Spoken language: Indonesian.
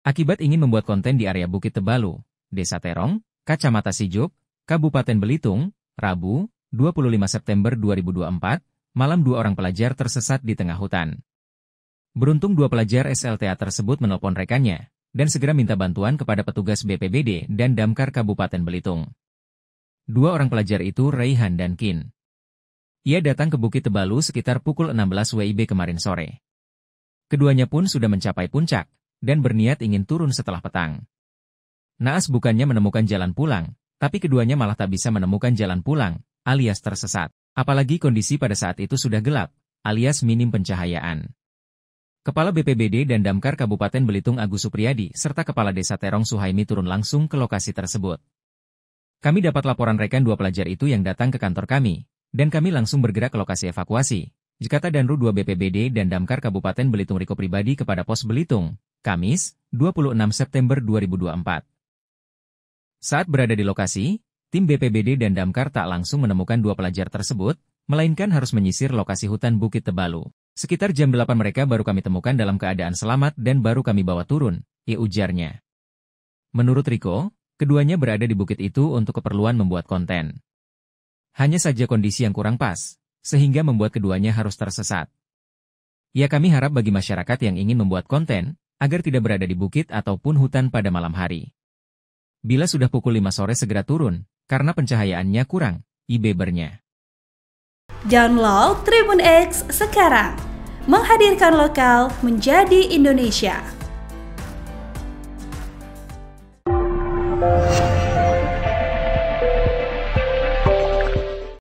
Akibat ingin membuat konten di area Bukit Tebalu, Desa Terong, Kacamata Sijuk, Kabupaten Belitung, Rabu, 25 September 2024, malam dua orang pelajar tersesat di tengah hutan. Beruntung dua pelajar SLTA tersebut menelpon rekannya, dan segera minta bantuan kepada petugas BPBD dan Damkar Kabupaten Belitung. Dua orang pelajar itu Raihan dan Kin. Ia datang ke Bukit Tebalu sekitar pukul 16 WIB kemarin sore. Keduanya pun sudah mencapai puncak, dan berniat ingin turun setelah petang. Naas bukannya menemukan jalan pulang, tapi keduanya malah tak bisa menemukan jalan pulang, alias tersesat. Apalagi kondisi pada saat itu sudah gelap, alias minim pencahayaan. Kepala BPBD dan Damkar Kabupaten Belitung Agus Supriyadi serta Kepala Desa Terong Suhaimi turun langsung ke lokasi tersebut. Kami dapat laporan rekan dua pelajar itu yang datang ke kantor kami, dan kami langsung bergerak ke lokasi evakuasi. Jikata Danru 2 BPBD dan Damkar Kabupaten Belitung Riko pribadi kepada pos Belitung, Kamis, 26 September 2024. Saat berada di lokasi, tim BPBD dan Damkar tak langsung menemukan dua pelajar tersebut, melainkan harus menyisir lokasi hutan Bukit Tebalu. Sekitar jam 8 mereka baru kami temukan dalam keadaan selamat dan baru kami bawa turun, ia ujarnya. Menurut Riko, keduanya berada di bukit itu untuk keperluan membuat konten. Hanya saja kondisi yang kurang pas, sehingga membuat keduanya harus tersesat. Ya kami harap bagi masyarakat yang ingin membuat konten, agar tidak berada di bukit ataupun hutan pada malam hari. Bila sudah pukul 5 sore segera turun, karena pencahayaannya kurang, Ibebernya. Download Tribun X sekarang, menghadirkan lokal menjadi Indonesia.